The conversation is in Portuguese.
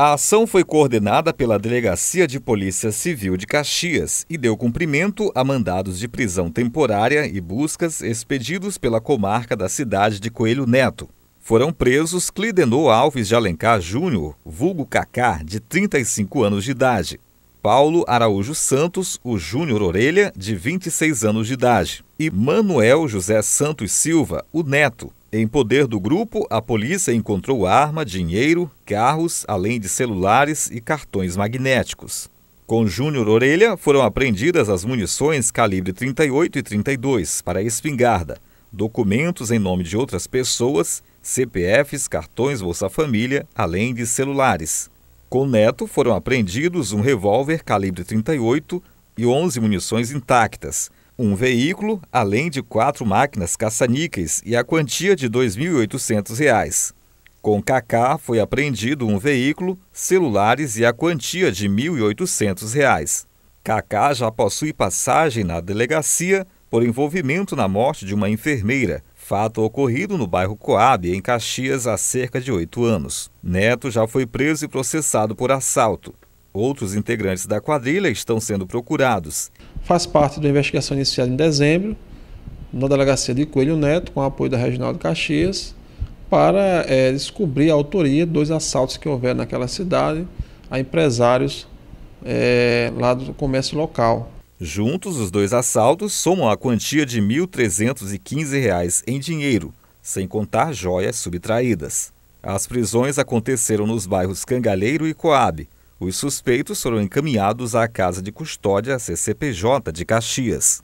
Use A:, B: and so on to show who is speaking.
A: A ação foi coordenada pela Delegacia de Polícia Civil de Caxias e deu cumprimento a mandados de prisão temporária e buscas expedidos pela comarca da cidade de Coelho Neto. Foram presos Clideno Alves de Alencar Júnior, vulgo Cacá, de 35 anos de idade, Paulo Araújo Santos, o Júnior Orelha, de 26 anos de idade, e Manuel José Santos Silva, o Neto, em poder do grupo, a polícia encontrou arma, dinheiro, carros, além de celulares e cartões magnéticos. Com Júnior Orelha, foram apreendidas as munições calibre 38 e 32 para espingarda, documentos em nome de outras pessoas, CPFs, cartões Bolsa Família, além de celulares. Com Neto foram apreendidos um revólver calibre 38 e 11 munições intactas, um veículo, além de quatro máquinas caça-níqueis e a quantia de R$ 2.800. Com Kaká foi apreendido um veículo, celulares e a quantia de R$ 1.800. Kaká já possui passagem na delegacia por envolvimento na morte de uma enfermeira, fato ocorrido no bairro Coab, em Caxias, há cerca de oito anos. Neto já foi preso e processado por assalto. Outros integrantes da quadrilha estão sendo procurados.
B: Faz parte da investigação iniciada em dezembro, na delegacia de Coelho Neto, com apoio da Regional de Caxias, para é, descobrir a autoria dos assaltos que houveram naquela cidade a empresários é, lá do comércio local.
A: Juntos, os dois assaltos somam a quantia de R$ 1.315 em dinheiro, sem contar joias subtraídas. As prisões aconteceram nos bairros Cangalheiro e Coab, os suspeitos foram encaminhados à Casa de Custódia CCPJ de Caxias.